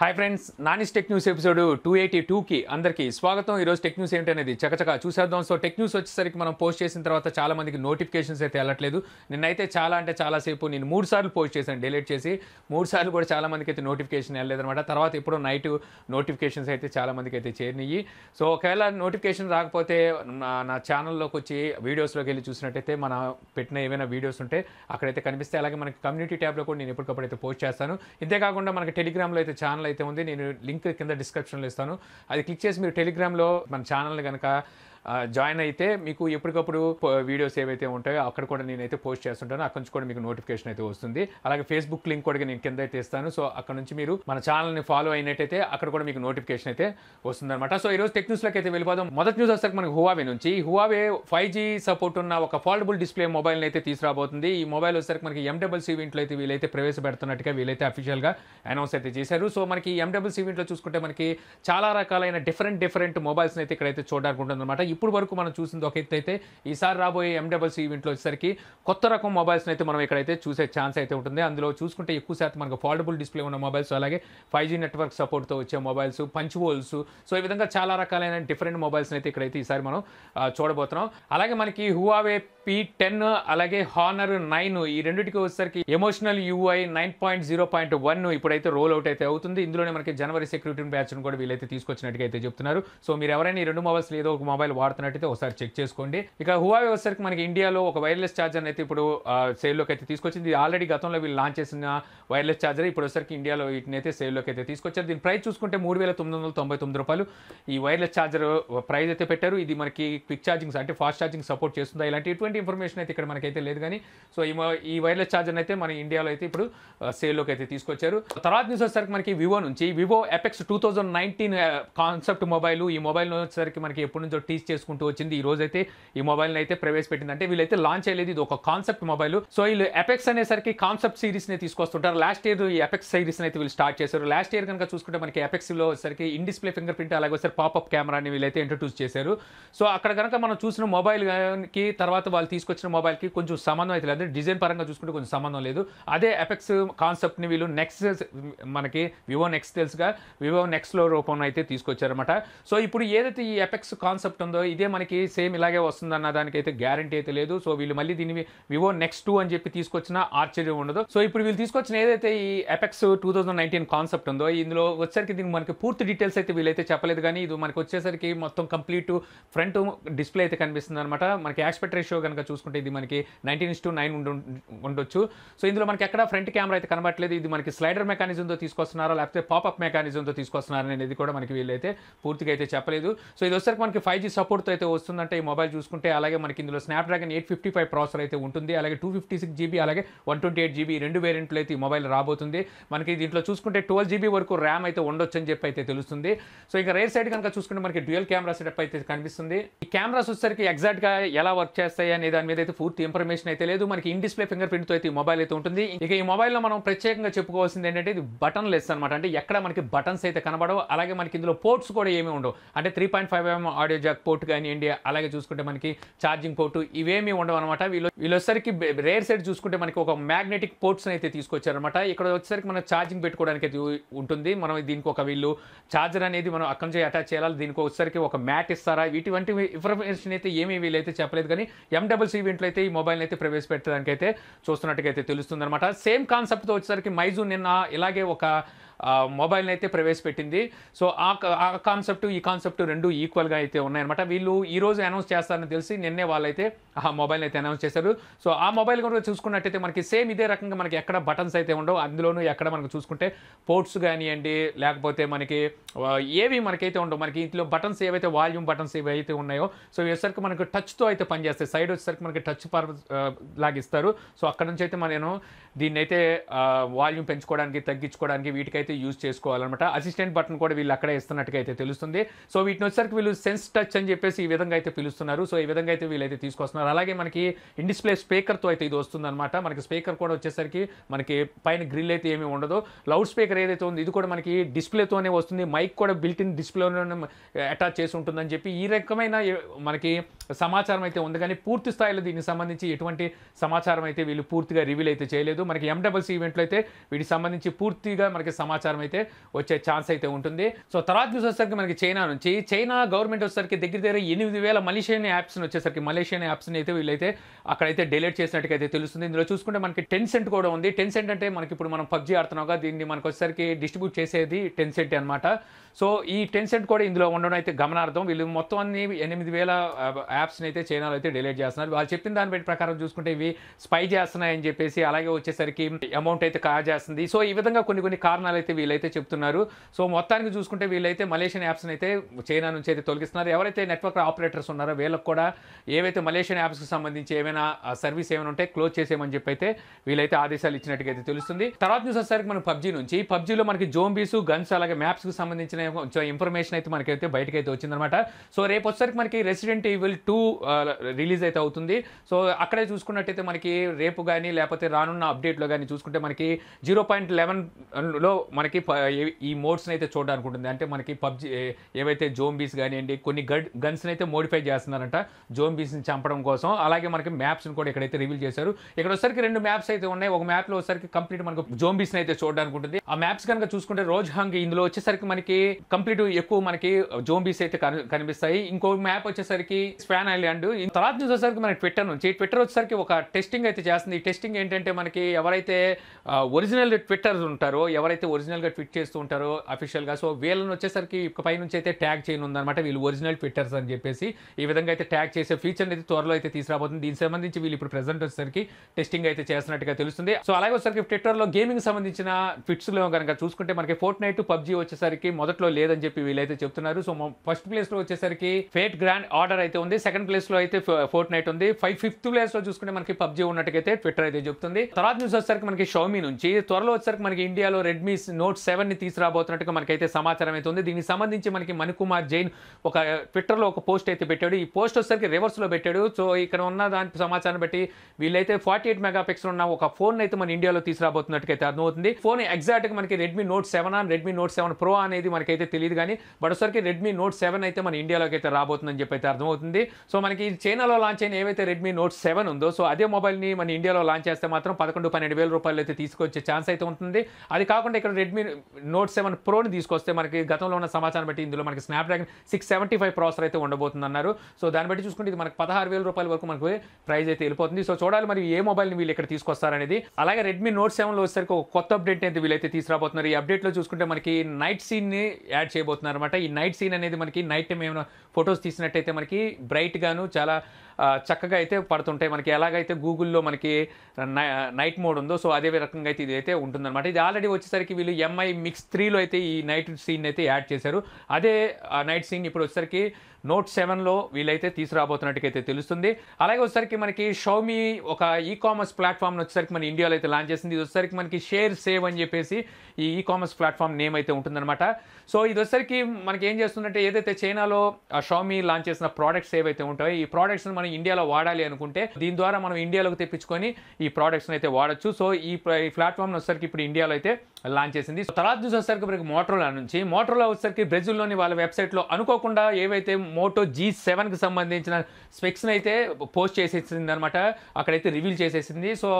hi friends Nani's tech news episode two eighty టూకి అందరికీ స్వాగతం ఈరోజు టెక్ న్యూస్ ఏంటనేది చకచక చూసేద్దాం సో టెక్ న్యూస్ వచ్చేసరికి మనం పోస్ట్ చేసిన తర్వాత చాలా మందికి నోటిఫికేషన్స్ అయితే వెళ్ళట్లేదు నిన్నైతే చాలా అంటే చాలాసేపు నేను మూడు సార్లు పోస్ట్ చేశాను డిలీట్ చేసి మూడు సార్లు కూడా చాలా మందికి అయితే నోటిఫికేషన్ అనమాట తర్వాత ఇప్పుడు నైట్ నోటిఫికేషన్స్ అయితే చాలా మందికి అయితే చేరినాయి సో ఒకవేళ నోటిఫికేషన్ రాకపోతే నా ఛానల్లోకి వచ్చి వీడియోస్లోకి వెళ్ళి చూసినట్టయితే మన పెట్టిన ఏమైనా వీడియోస్ ఉంటే అక్కడైతే కనిపిస్తే అలాగే మనకి కమ్యూనిటీ ట్యాబ్లో కూడా నేను ఎప్పటికప్పుడు అయితే పోస్ట్ చేస్తాను ఇంతేకాకుండా మనకి టెలిగ్రామ్లో అయితే ఛానల్ ఛానల్ అయితే ఉంది నేను లింక్ కింద డిస్క్రిప్షన్లో ఇస్తాను అది క్లిక్ చేసి మీరు టెలిగ్రామ్లో మన ఛానల్ని కనుక జాయిన్ అయితే మీకు ఎప్పటికప్పుడు వీడియోస్ ఏవైతే ఉంటాయో అక్కడ కూడా నేనైతే పోస్ట్ చేస్తుంటాను అక్కడ నుంచి కూడా మీకు నోటిఫికేషన్ అయితే వస్తుంది అలాగే ఫేస్బుక్ లింక్ కూడా నేను కింద అయితే ఇస్తాను సో అక్కడ నుంచి మీరు మన ఛానల్ని ఫాలో అయినట్టయితే అక్కడ కూడా మీకు నోటిఫికేషన్ అయితే వస్తుందన్నమాట సో ఈరోజు టెక్ న్యూస్లోకి అయితే వెళ్ళిపోదాం మొదటి న్యూస్ వస్తే మనకి హువావే నుంచి హువావే ఫైవ్ జీ సపోర్ట్ ఉన్న ఒక ఫోల్డబుల్ డిస్ప్లే మొబైల్ని అయితే తీసుకురాబోతుంది ఈ మొబైల్ వచ్చేసరికి మనకి ఎండబుల్ ఈవెంట్లో అయితే వీలైతే ప్రవేశపెడుతున్నట్టుగా వీలైతే అఫీషియల్గా అనౌన్స్ అయితే చేశారు సో మనకి ఎండబుల్ ఈవెంట్లో చూసుకుంటే మనకి చాలా రకాలైన డిఫరెంట్ డిఫరెంట్ మొబైల్స్ అయితే ఇక్కడైతే చూడడానికి అనమాట ఇప్పుడు వరకు మనం చూసింది ఒక ఎత్తు అయితే ఈసారి రాబోయే ఎండబ్ల్యూసీ ఈవెంట్లో వచ్చేసరికి కొత్త రకం మొబైల్స్ని అయితే మనం ఇక్కడైతే చూసే ఛాన్స్ అయితే ఉంటుంది అందులో చూసుకుంటే ఎక్కువ శాతం మనకు ఫోల్డబుల్ డిస్ప్లే ఉన్న మొబైల్స్ అలాగే ఫైవ్ జీ నెట్వర్క్ సపోర్ట్తో వచ్చే మొబైల్స్ పంచ్ హోల్స్ సో ఈ విధంగా చాలా రకాలైన డిఫరెంట్ మొబైల్స్ని అయితే ఇక్కడైతే ఈసారి మనం చూడబోతున్నాం అలాగే మనకి హువావే పీ టెన్ అలాగే హానర్ నైన్ ఈ రెండింటికి వచ్చేసరికి emotional UI nine point zero point one ఇప్పుడైతే రోల్ అవుట్ అయితే అవుతుంది ఇందులోనే మనకి జనవరి సెక్యూరిటీ బ్యాచ్ను కూడా వీళ్ళైతే తీసుకొచ్చినట్టుగా అయితే చెప్తున్నారు సో మీరు ఎవరైనా ఈ రెండు మొబైల్స్ ఏదో ఒక మొబైల్ వాడుతున్నట్టయితే ఒకసారి చెక్ చేసుకోండి ఇక హువావే వచ్చేసరికి మనకి ఇండియాలో ఒక వైర్లెస్ ఛార్జర్ అయితే ఇప్పుడు సేల్లోకి అయితే తీసుకొచ్చింది ఆల్రెడీ గతంలో వీళ్ళు లాంచ్ చేసిన వైర్లెస్ ఛార్జర్ ఇప్పుడు వచ్చేసరికి ఇండియాలో వీటిని అయితే సేల్లోకి అయితే తీసుకొచ్చారు దీని ప్రైస్ చూసుకుంటే మూడు వేల తొమ్మిది వందల తొంభై తొమ్మిది రూపాయలు ఈ వైర్లెస్ ఛార్జర్ ప్రైస్ అయితే పెట్టారు ఇది మనకి క్విక్ ఛార్జింగ్ అంటే ఫాస్ట్ ఛార్జింగ్ సపోర్ట్ చేస్తుందా ఇలాంటి ఎటువంటి ఇన్ఫర్మేషన్ అయితే ఇక్కడ మనకైతే లేదు కానీ సో ఈ వైర్లెస్ ఛార్జర్ అయితే మన ఇండియాలో అయితే ఇప్పుడు సేల్లోకి అయితే తీసుకొచ్చారు తర్వాత న్యూస్ వచ్చేసరికి మనకి వివో నుంచి Vivo Apex two thousand nineteen concept mobile ఈ మొబైల్ వచ్చేసరికి మనకి ఎప్పటి నుంచో టీచ్ చేసుకుంటూ వచ్చింది ఈ రోజైతే ఈ మొబైల్ని అయితే ప్రవేశపెట్టింది అంటే వీళ్ళైతే లాంచ్ అయ్యేది ఇది ఒక కాన్సెప్ట్ మొబైల్ సో వీళ్ళు ఎఫెక్స్ అనేసరికి కాన్సెప్ట్ సిరీస్ని తీసుకొస్తుంటారు లాస్ట్ ఇయర్ ఈ ఎఫెక్స్ సిరీస్ని అయితే వీళ్ళు స్టార్ట్ చేశారు లాస్ట్ ఇయర్ కనుక చూసుకుంటే మనకి ఎపెక్స్లో వచ్చేసరికి ఇన్ డిస్ప్లే ఫింగర్ ప్రింట్ అలాగే వచ్చారు పాపప్ కెమెరాని వీళ్ళైతే ఇంట్రొడ్యూస్ చేశారు సో అక్కడ కనుక మనం చూసిన మొబైల్కి తర్వాత వాళ్ళు తీసుకొచ్చిన మొబైల్కి కొంచెం సంబంధం అయితే లేదు డిజైన్ పరంగా చూసుకుంటే కొంచెం సంబంధం లేదు అదే ఎపెక్స్ కాన్సెప్ట్ని వీళ్ళు నెక్స్ట్ మనకి వివో నెక్స్ట్ తెలుసుగా వివో నెక్స్ట్లో రూపంలో అయితే తీసుకొచ్చారనమాట సో ఇప్పుడు ఏదైతే ఈ ఎఫెక్స్ కాన్సెప్ట్ ఉందో ఇదే మనకి సేమ్ ఇలాగే వస్తుందన్న దానికైతే గ్యారంటీ అయితే లేదు సో వీళ్ళు మళ్ళీ దీని వివో నెక్స్ట్ టూ అని చెప్పి తీసుకొచ్చిన ఆశ్చర్యం ఉండదు సో ఇప్పుడు వీళ్ళు తీసుకొచ్చిన ఏదైతే ఈ Apex two thousand nineteen concept ఉందో ఇందులో వచ్చేసరికి దీనికి మనకి పూర్తి డీటెయిల్స్ అయితే వీళ్ళైతే చెప్పలేదు కానీ ఇది మనకి వచ్చేసరికి మొత్తం కంప్లీట్ ఫ్రంట్ డిస్ప్లే అయితే కనిపిస్తుంది అనమాట మనకి యాక్స్పెక్ట్ రేషియో కనుక చూసుకుంటే ఇది మనకి నైన్టీన్ ఇస్ టు నైన్ ఉండొచ్చు సో ఇందులో మనకి ఎక్కడ ఫ్రంట్ కెమెరా అయితే కనబడలేదు ఇది మనకి స్లైడర్ మెకానిజంతో తీసుకొస్తున్నారా లేకపోతే పాపప్ మెకానిజంతో తీసుకొస్తున్నారా అనేది కూడా మనకి వీళ్ళైతే పూర్తిగా అయితే చెప్పలేదు సో ఇది వచ్చేసరికి మనకి ఫైవ్ జీ సపోర్ట్ సపోర్ట్తో అయితే వస్తుందంటే ఈ మొబైల్ చూసుకుంటే అలాగే మనకి ఇందులో Snapdragon eight fifty five processor అయితే ఉంటుంది అలాగే టూ ఫిఫ్టీ సిక్స్ జీబీ అలాగే వన్ ట్వంటీ ఎయిట్ జీబీ రెండు వేరియంట్లు అయితే ఈ మొబైల్ రాబోతుంది మనకి దీంట్లో చూసుకుంటే ట్వెల్వ్ జీబీ వరకు ర్యామ్ అయితే ఉండొచ్చు అని చెప్పి అయితే తెలుస్తుంది సో ఇంకా రేర్ సైడ్ కనుక చూసుకుంటే మనకి డ్యూయల్ కెమెరా సెటప్ అయితే కనిపిస్తుంది ఈ కెమెరాస్ వచ్చేసరికి ఎగ్జాక్ట్గా ఎలా వర్క్ చేస్తాయి అనే దాని మీద అయితే పూర్తి ఇన్ఫర్మేషన్ అయితే లేదు మనకి ఇన్ డిస్ప్లే ఫింగర్ ప్రింట్తో అయితే ఈ మొబైల్ అయితే ఉంటుంది ఇక ఈ మొబైల్లో మనం ప్రత్యేకంగా చెప్పుకోవాల్సింది ఏంటంటే ఇది బటన్ లెస్ అనమాట అంటే ఎక్కడ మనకి బటన్స్ అయితే కనబడవు అలాగే మనకి ఇందులో పోర్ట్స్ కూడా ఏమి ఉండవు అంటే three point five M audio jack port port కానివ్వండి అలాగే చూసుకుంటే మనకి ఛార్జింగ్ పోర్టు ఇవేమీ ఉండవు అనమాట వీళ్ళు వీళ్ళొసరికి రేర్ సైడ్ చూసుకుంటే మనకి ఒక మ్యాగ్నెటిక్ పోర్ట్స్ అయితే తీసుకొచ్చారనమాట ఇక్కడ వచ్చేసరికి మనం ఛార్జింగ్ పెట్టుకోవడానికి అయితే ఉంటుంది మనం దీనికి ఒక వీళ్ళు ఛార్జర్ అనేది మనం అక్కడి నుంచి అటాచ్ చేయాలి దీనికి వచ్చేసరికి ఒక మ్యాట్ ఇస్తారా ఇటువంటి ఇన్ఫర్మేషన్ అయితే ఏమీ వీళ్ళైతే చెప్పలేదు కానీ ఎండబ్ల్యూసీ ఈవెంట్లో అయితే ఈ మొబైల్ అయితే ప్రవేశపెట్టడానికి అయితే చూస్తున్నట్టుగా అయితే అనమాట సేమ్ కాన్సెప్ట్తో వచ్చేసరికి మైజు నిన్న ఇలాగే ఒక మొబైల్ని అయితే ప్రవేశపెట్టింది సో ఆ కాన్సెప్ట్ ఈ కాన్సెప్ట్ రెండు ఈక్వల్గా అయితే ఉన్నాయన్నమాట వీళ్ళు ఈరోజు అనౌన్స్ చేస్తారని తెలిసి నిన్నే వాళ్ళైతే ఆ మొబైల్ అయితే అనౌన్స్ చేశారు సో ఆ మొబైల్ కనుక చూసుకున్నట్టయితే మనకి సేమ్ ఇదే రకంగా మనకి ఎక్కడ బటన్స్ అయితే ఉండవు అందులోనూ ఎక్కడ మనకు చూసుకుంటే పోర్ట్స్ కానివ్వండి లేకపోతే మనకి ఏవి మనకైతే ఉండవు మనకి ఇంట్లో బటన్స్ ఏవైతే వాల్యూమ్ బటన్స్ ఏవైతే ఉన్నాయో సో వచ్చేసరికి మనకు టచ్తో అయితే పనిచేస్తాయి సైడ్ వచ్చేసరికి మనకి టచ్ పర్ లాగిస్తారు సో అక్కడ నుంచి అయితే నేను దీన్ని అయితే వాల్యూమ్ పెంచుకోవడానికి తగ్గించుకోవడానికి వీటికైతే యూజ్ చేసుకోవాలన్నమాట అసిస్టెంట్ బటన్ కూడా వీళ్ళు అక్కడే ఇస్తున్నట్టుగా అయితే తెలుస్తుంది సో వీటిని వచ్చేసరికి వీళ్ళు సెన్స్ టచ్ అని చెప్పేసి ఈ విధంగా అయితే పిలుస్తున్నారు సో ఈ విధంగా అయితే వీళ్ళైతే తీసుకొస్తున్నారు అలాగే మనకి స్పీకర్ స్పీకర్తో అయితే ఇది వస్తుంది అనమాట మనకి స్పీకర్ కూడా వచ్చేసరికి మనకి పైన గ్రిల్ అయితే ఏమీ ఉండదు లౌడ్ స్పీకర్ ఏదైతే ఉంది ఇది కూడా మనకి డిస్ప్లేతోనే వస్తుంది మైక్ కూడా బిల్ట్ ఇన్ డిస్ప్లేలోనే అటాచ్ చేసి ఉంటుందని చెప్పి ఈ రకమైన మనకి సమాచారం అయితే ఉంది కానీ పూర్తి స్థాయిలో దీనికి సంబంధించి ఎటువంటి సమాచారం అయితే వీళ్ళు పూర్తిగా రివీల్ అయితే చేయలేదు మనకి ఎండబల్స్ ఈవెంట్లో అయితే వీటికి సంబంధించి పూర్తిగా మనకి సమాచారం అయితే వచ్చే ఛాన్స్ అయితే ఉంటుంది సో తర్వాత చూసేసరికి మనకి చైనా నుంచి చైనా గవర్నమెంట్ వచ్చేసరికి దగ్గర దగ్గర ఎనిమిది వేల మలేషియన్ యాప్స్ని వచ్చేసరికి మలేషియన్ యాప్స్ని అయితే వీళ్ళైతే అక్కడైతే డిలీట్ అయితే తెలుస్తుంది ఇందులో చూసుకుంటే మనకి టెన్ సెంట్ కూడా ఉంది టెన్ సెంట్ అంటే మనకి ఇప్పుడు మనం పబ్జీ కదా దీన్ని మనకు వచ్చేసరికి డిస్ట్రిబ్యూట్ చేసేది టెన్ సెంట్ అనమాట సో ఈ టెన్సెంట్ కూడా ఇందులో ఉండడం అయితే గమనార్థం వీళ్ళు మొత్తం అన్ని ఎనిమిది వేల యాప్స్ని అయితే చైనాలో అయితే డిలీట్ చేస్తున్నారు వాళ్ళు చెప్పిన దాని బట్టి ప్రకారం చూసుకుంటే ఇవి స్పై చేస్తున్నాయని చెప్పేసి అలాగే వచ్చేసరికి అమౌంట్ అయితే చేస్తుంది సో ఈ విధంగా కొన్ని కొన్ని కారణాలు అయితే వీళ్ళైతే చెప్తున్నారు సో మొత్తానికి చూసుకుంటే వీళ్ళైతే మలేషియన్ యాప్స్ని అయితే చైనా నుంచి అయితే తొలగిస్తున్నారు ఎవరైతే నెట్వర్క్ ఆపరేటర్స్ ఉన్నారో వీళ్ళకి కూడా ఏవైతే మలేషియన్ యాప్స్కి సంబంధించి ఏమైనా సర్వీస్ ఏమైనా ఉంటే క్లోజ్ చేసేయమని చెప్పి అయితే వీళ్ళైతే ఆదేశాలు ఇచ్చినట్టుగా అయితే తెలుస్తుంది తర్వాత చూసేసరికి మనం పబ్జీ నుంచి పబ్జీలో మనకి జోంబీస్ గన్స్ అలాగే మ్యాప్స్కి సంబంధించిన అనే కొంచెం ఇన్ఫర్మేషన్ అయితే మనకైతే బయటకైతే వచ్చిందనమాట సో రేపు వచ్చేసరికి మనకి రెసిడెంట్ ఈవిల్ టూ రిలీజ్ అయితే అవుతుంది సో అక్కడే చూసుకున్నట్టయితే మనకి రేపు కానీ లేకపోతే రానున్న అప్డేట్లో కానీ చూసుకుంటే మనకి జీరో పాయింట్ లెవెన్లో మనకి ఈ మోడ్స్ని అయితే చూడడానికి ఉంటుంది అంటే మనకి పబ్జి ఏవైతే జోంబీస్ కానివ్వండి కొన్ని గడ్ గన్స్ని అయితే మోడిఫై చేస్తున్నారంట జోంబీస్ని చంపడం కోసం అలాగే మనకి మ్యాప్స్ని కూడా ఇక్కడైతే రివీల్ చేశారు ఇక్కడ వచ్చరికి రెండు మ్యాప్స్ అయితే ఉన్నాయి ఒక మ్యాప్లో వచ్చరికి కంప్లీట్ మనకు జోంబీస్ని అయితే చూడడానికి ఉంటుంది ఆ మ్యాప్స్ కనుక చూసుకుంటే రోజు హంగ్ ఇందులో వచ్చేసరికి మనకి కంప్లీట్ ఎక్కువ మనకి జోంబీస్ అయితే కనిపిస్తాయి ఇంకో మ్యాప్ వచ్చేసరికి స్పాన్ ఐలాండ్ తర్వాత చూసేసరికి మనకి ట్విట్టర్ నుంచి ట్విట్టర్ వచ్చేసరికి ఒక టెస్టింగ్ అయితే చేస్తుంది టెస్టింగ్ ఏంటంటే మనకి ఎవరైతే ఒరిజినల్ ట్విట్టర్ ఉంటారో ఎవరైతే ఒరిజినల్గా ట్విట్ చేస్తూ ఉంటారో అఫీషియల్గా సో వీళ్ళని వచ్చేసరికి పై నుంచి అయితే ట్యాగ్ చేయను వీళ్ళు ఒరిజినల్ ట్విట్టర్స్ అని చెప్పేసి ఈ విధంగా అయితే ట్యాగ్ చేసే ఫీచర్ అయితే త్వరలో అయితే తీసుకురాబోతుంది దీనికి సంబంధించి వీళ్ళు ఇప్పుడు ప్రెసెంట్ వచ్చేసరికి టెస్టింగ్ అయితే చేస్తున్నట్టుగా తెలుస్తుంది సో అలాగే వచ్చేసరికి ట్విట్టర్లో గేమింగ్ సంబంధించిన ట్విట్స్లో కనుక చూసుకుంటే మనకి ఫోర్ నైట్ పబ్జీ వచ్చేసరికి మొదట్లో లిస్ట్లో లేదని చెప్పి వీళ్ళైతే చెప్తున్నారు సో ఫస్ట్ ప్లేస్లో వచ్చేసరికి ఫేట్ గ్రాండ్ ఆర్డర్ అయితే ఉంది సెకండ్ ప్లేస్లో అయితే ఫోర్త్ నైట్ ఉంది ఫైవ్ ఫిఫ్త్ ప్లేస్లో చూసుకుంటే మనకి పబ్జి ఉన్నట్టుగైతే ట్విట్టర్ అయితే చెప్తుంది తర్వాత న్యూస్ వచ్చేసరికి మనకి షోమీ నుంచి త్వరలో వచ్చేసరికి మనకి ఇండియాలో రెడ్మీ నోట్ సెవెన్ని తీసుకురాబోతున్నట్టుగా మనకైతే సమాచారం అయితే ఉంది దీనికి సంబంధించి మనకి మణికుమార్ జైన్ ఒక ట్విట్టర్లో ఒక పోస్ట్ అయితే పెట్టాడు ఈ పోస్ట్ వచ్చేసరికి రివర్స్లో పెట్టాడు సో ఇక్కడ ఉన్న దాని సమాచారం బట్టి వీళ్ళైతే ఫార్టీ ఎయిట్ మెగా పిక్సెల్ ఉన్న ఒక ఫోన్ అయితే మన ఇండియాలో తీసుకురాబోతున్నట్టుగా అయితే అర్థమవుతుంది ఫోన్ ఎగ్జాక్ట్గా మనకి Redmi Note seven Redmi Note seven Pro అనేది మనకి అయితే తెలియదు కానీ బట్ ఒకసారికి రెడ్మీ నోట్ సెవెన్ అయితే మన ఇండియాలోకి అయితే రాబోతుందని చెప్పి అయితే అర్థమవుతుంది సో మనకి చైనాలో లాంచ్ అయిన ఏవైతే రెడ్మీ నోట్ సెవెన్ ఉందో సో అదే మొబైల్ని మన ఇండియాలో లాంచ్ చేస్తే మాత్రం పదకొండు పన్నెండు వేల రూపాయలు అయితే తీసుకొచ్చే ఛాన్స్ అయితే ఉంటుంది అది కాకుండా ఇక్కడ రెడ్మీ నోట్ సెవెన్ ప్రోని తీసుకొస్తే మనకి గతంలో ఉన్న సమాచారం బట్టి ఇందులో మనకి Snapdragon six seventy five processor అయితే ఉండబోతుంది అన్నారు సో దాన్ని బట్టి చూసుకుంటే ఇది మనకి పదహారు వేల రూపాయల వరకు మనకు ప్రైస్ అయితే వెళ్ళిపోతుంది సో చూడాలి మరి ఏ మొబైల్ని వీళ్ళు ఇక్కడ తీసుకొస్తారనేది అలాగే రెడ్మీ నోట్ సెవెన్లో వచ్చేసరికి ఒక కొత్త అప్డేట్ అయితే వీళ్ళైతే తీసుకురాబోతున్నారు ఈ అప్డేట్లో చూసుకుంటే మనకి నైట్ సీన్ని యాడ్ చేయబోతున్నారు అనమాట ఈ నైట్ సీన్ అనేది మనకి నైట్ టైం ఏమైనా ఫొటోస్ తీసినట్టయితే మనకి బ్రైట్గాను చాలా చక్కగా అయితే పడుతుంటాయి మనకి ఎలాగైతే గూగుల్లో మనకి నైట్ మోడ్ ఉందో సో అదే రకంగా అయితే ఇది అయితే ఉంటుందన్నమాట ఇది ఆల్రెడీ వచ్చేసరికి వీళ్ళు ఎంఐ మిక్స్ త్రీలో అయితే ఈ నైట్ సీన్ అయితే యాడ్ చేశారు అదే నైట్ సీన్ ఇప్పుడు వచ్చేసరికి నోట్ సెవెన్లో వీళ్ళైతే తీసుకురాబోతున్నట్టుకైతే తెలుస్తుంది అలాగే వచ్చేసరికి మనకి షౌమి ఒక ఈ కామర్స్ ప్లాట్ఫామ్ వచ్చేసరికి మన ఇండియాలో అయితే లాంచ్ చేసింది ఇది వచ్చేసరికి మనకి షేర్ సేవ్ అని చెప్పేసి ఈ ఈ కామర్స్ ప్లాట్ఫామ్ నేమ్ అయితే ఉంటుందన్నమాట సో ఇది వచ్చేసరికి మనకి ఏం చేస్తుందంటే ఏదైతే చైనాలో షౌమి లాంచ్ చేసిన ప్రోడక్ట్స్ ఏవైతే ఉంటాయో ఈ ప్రోడక్ట్స్ని మనం ఇండియాలో వాడాలి అనుకుంటే దీని ద్వారా మనం ఇండియాలోకి తెప్పించుకొని ఈ ప్రోడక్ట్స్ని అయితే వాడచ్చు సో ఈ ప్లాట్ఫామ్ వచ్చేసరికి ఇప్పుడు ఇండియాలో అయితే లాంచ్ చేసింది సో తర్వాత చూసేసరికి వచ్చేసరికి మనకి మోటరోలా నుంచి మోటార్లో వచ్చేసరికి బ్రెజిల్లోని వాళ్ళ వెబ్సైట్లో అనుకోకుండా ఏవైతే మోటో జీ సెవెన్కి సంబంధించిన స్పెక్స్ని అయితే పోస్ట్ చేసేసింది అనమాట అక్కడైతే రివీల్ చేసేసింది సో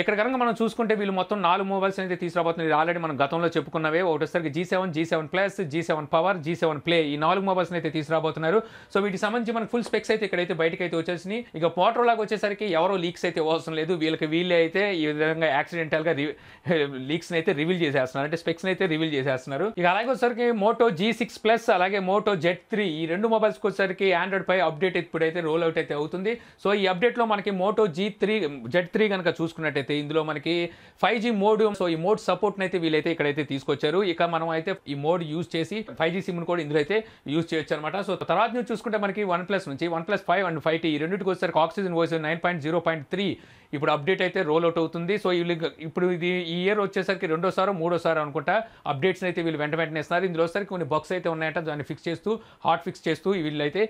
ఇక్కడ కనుక మనం చూసుకుంటే వీళ్ళు మొత్తం నాలుగు మొబైల్స్ అయితే తీసుకురాబోతున్నారు ఇది ఆల్రెడీ మనం గతంలో చెప్పుకున్నవే ఒకటేసరికి G seven G seven plus G seven power G seven play ఈ నాలుగు మొబైల్స్ని అయితే తీసుకురాబోతున్నారు సో వీటికి సంబంధించి మనకు ఫుల్ స్పెక్స్ అయితే ఇక్కడైతే బయటకు అయితే వచ్చేసినాయి ఇక లాగా వచ్చేసరికి ఎవరో లీక్స్ అయితే అవసరం లేదు వీళ్ళకి వీళ్ళే అయితే ఈ విధంగా యాక్సిడెంటల్గా లీక్స్ని అయితే రివీల్ చేసేస్తున్నారు అంటే స్పెక్స్ అయితే రివీల్ చేసేస్తున్నారు ఇక అలాగే వచ్చేసరికి మోటో జీ సిక్స్ ప్లస్ అలాగే మోటో జెడ్ త్రీ ఈ రెండు మొబైల్స్కి వచ్చేసరికి ఆండ్రాయిడ్ ఫైవ్ అప్డేట్ ఇప్పుడైతే రోల్ అవుట్ అయితే అవుతుంది సో ఈ అప్డేట్ లో మనకి Moto G three Z three కనుక చూసుకున్నట్టయితే ఇందులో మనకి ఫైవ్ జీ మోడ్ సో ఈ మోడ్ సపోర్ట్ అయితే వీలైతే ఇక్కడైతే తీసుకొచ్చారు ఇక మనం అయితే ఈ మోడ్ యూజ్ చేసి ఫైవ్ జీ సిమ్ కూడా ఇందులో అయితే యూజ్ చేయొచ్చు అనమాట సో తర్వాత నుంచి చూసుకుంటే మనకి వన్ ప్లస్ నుంచి OnePlus five and five T ఈ రెండింటికి వచ్చేసరికి ఆక్సిజన్ వచ్చేసి nine point zero point three ఇప్పుడు అప్డేట్ అయితే రోల్ అవుట్ అవుతుంది సో వీళ్ళు ఇప్పుడు ఇది ఈ ఇయర్ వచ్చేసరికి రెండోసారో మూడోసారో అనుకుంటా అప్డేట్స్ అయితే వీళ్ళు వెంట వెంటనే ఇస్తున్నారు ఇందులో సరికి కొన్ని బక్స్ అయితే ఉన్నాయంట దాన్ని ఫిక్స్ చేస్తూ హాట్ ఫిక్స్ చేస్తూ వీళ్ళైతే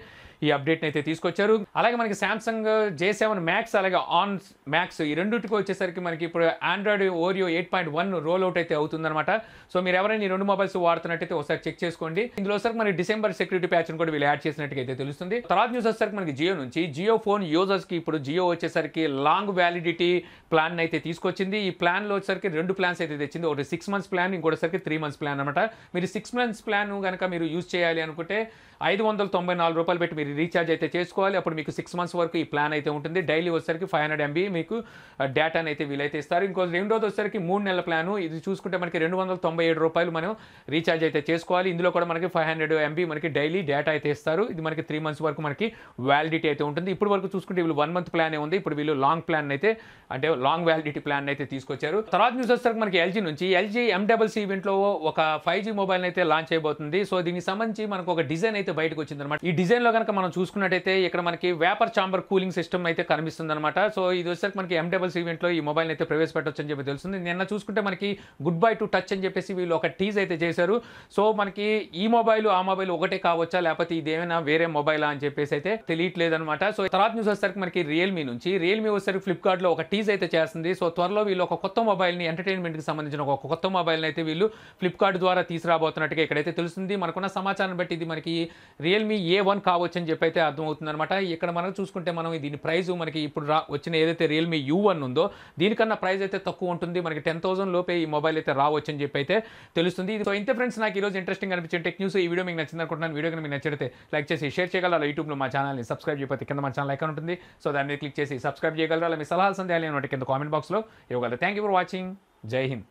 ఈ అప్డేట్ని అయితే తీసుకొచ్చారు అలాగే మనకి సామ్సంగ్ జే సెవెన్ మ్యాక్స్ అలాగే ఆన్ మ్యాక్స్ ఈ రెండింటికి వచ్చేసరికి మనకి ఇప్పుడు Android Oreo eight point one roll out అయితే అవుతుందన్నమాట సో మీరు ఎవరైనా ఈ రెండు మొబైల్స్ వాడుతున్నట్టయితే ఒకసారి చెక్ చేసుకోండి ఇందులో సరికి మనకి డిసెంబర్ సెక్యూరిటీ ప్యాచ్ని కూడా వీళ్ళు యాడ్ చేసినట్టుగా అయితే తెలుస్తుంది తర్వాత న్యూస్ వచ్చేసరికి మనకి జియో నుంచి జియో ఫోన్ యూజర్స్కి ఇప్పుడు జియో వచ్చేసరికి లాంగ్ వ్యాలిడిటీ ప్లాన్ అయితే తీసుకొచ్చింది ఈ ప్లాన్లో వచ్చేసరికి రెండు ప్లాన్స్ అయితే తెచ్చింది ఒకటి సిక్స్ మంత్స్ ప్లాన్ ఇంకోటిసరికి త్రీ మంత్స్ ప్లాన్ అనమాట మీరు సిక్స్ మంత్స్ ప్లాన్ కనుక మీరు యూజ్ చేయాలి అనుకుంటే ఐదు వందల తొంభై నాలుగు రూపాయలు పెట్టి మీరు రీఛార్జ్ అయితే చేసుకోవాలి అప్పుడు మీకు సిక్స్ మంత్స్ వరకు ఈ ప్లాన్ అయితే ఉంటుంది డైలీ వచ్చేసరికి ఫైవ్ హండ్రెడ్ ఎంబీ మీకు డేటాను అయితే వీలైతే ఇస్తారు ఇంకో రెండోది వచ్చేసరికి మూడు నెలల ప్లాను ఇది చూసుకుంటే మనకి రెండు వందల తొంభై ఏడు రూపాయలు మనం రీఛార్జ్ అయితే చేసుకోవాలి ఇందులో కూడా మనకి ఫైవ్ హండ్రెడ్ ఎంబీ మనకి డైలీ డేటా అయితే ఇస్తారు ఇది మనకి త్రీ మంత్స్ వరకు మనకి వ్యాలిడిటీ అయితే ఉంటుంది ఇప్పుడు వరకు చూసుకుంటే వీళ్ళు వన్ మంత్ ప్లానే ఉంది ఇప్పుడు వీళ్ళు లాంగ్ ప్లాన్ అయితే అంటే లాంగ్ వ్యాలిడిటీ ప్లాన్ అయితే తీసుకొచ్చారు తర్వాత న్యూస్ వచ్చేసరికి మనకి ఎల్జీ నుంచి ఎల్జీ ఎండబ్ల్సీ ఈవెంట్లో ఒక ఫైవ్ జీ మొబైల్ అయితే లాంచ్ అయిపోతుంది సో దీనికి సంబంధించి మనకు ఒక డిజైన్ అయితే బయటకు వచ్చింది అనమాట ఈ డిజైన్లో కనుక మనం చూసుకున్నట్టయితే ఇక్కడ మనకి వేపర్ చాంబర్ కూలింగ్ సిస్టమ్ అయితే కనిపిస్తుంది అనమాట సో ఇది వచ్చేసరికి మనకి ఎండబ్ల్సీ ఈవెంట్లో ఈ మొబైల్ అయితే ప్రవేశపెట్టవచ్చు అని చెప్పి తెలుస్తుంది నిన్న చూసుకుంటే మనకి గుడ్ బై టు టచ్ అని చెప్పేసి వీళ్ళు ఒక టీజ్ అయితే చేశారు సో మనకి ఈ మొబైల్ ఆ మొబైల్ ఒకటే కావచ్చా లేకపోతే ఇది ఏమైనా వేరే మొబైలా అని చెప్పేసి అయితే తెలియట్లేదు అనమాట సో తర్వాత న్యూస్ వచ్చేసరికి మనకి రియల్మీ నుంచి రియల్మీ వచ్చేసరికి ఫ్లిప్ ఫ్లిప్కార్ట్లో ఒక టీజ్ అయితే చేస్తుంది సో త్వరలో వీళ్ళు ఒక కొత్త మొబైల్ని ఎంటర్టైన్మెంట్కి సంబంధించిన ఒక కొత్త మొబైల్ని అయితే వీళ్ళు ఫ్లిప్కార్ట్ ద్వారా తీసుకురాబోతున్నట్టుగా ఇక్కడైతే తెలుస్తుంది మనకున్న సమాచారం బట్టి ఇది మనకి రియల్మీ ఏ వన్ కావచ్చు అని చెప్పి అయితే అర్థమవుతుంది అనమాట ఇక్కడ మనం చూసుకుంటే మనం దీని ప్రైజ్ మనకి ఇప్పుడు రా వచ్చిన ఏదైతే రియల్మీ యూ వన్ ఉందో దీనికన్నా ప్రైస్ అయితే తక్కువ ఉంటుంది మనకి టెన్ థౌసండ్ లోపే ఈ మొబైల్ అయితే రావచ్చు అని చెప్పి అయితే తెలుస్తుంది ఇది సో ఇంత ఫ్రెండ్స్ నాకు ఈరోజు ఇంట్రెస్టింగ్ అనిపించిన టెక్ న్యూస్ ఈ వీడియో మీకు నచ్చింది అనుకుంటున్నాను వీడియో మీకు నచ్చితే లైక్ చేసి షేర్ చేయగలరా యూట్యూబ్లో మా ఛానల్ని సబ్స్క్రైబ్ చేయకపోతే కింద మా ఛానల్ ఐకాన్ ఉంటుంది సో దాన్ని క్లిక్ చేసి సబ్స్క్రైబ్ చేయగలరా మీ సలహాలు సందేహాలు ఏమైనా కింద కామెంట్ బాక్స్లో ఇవ్వగలరు థ్యాంక్ యూ ఫర్ వాచింగ్ జై హింద్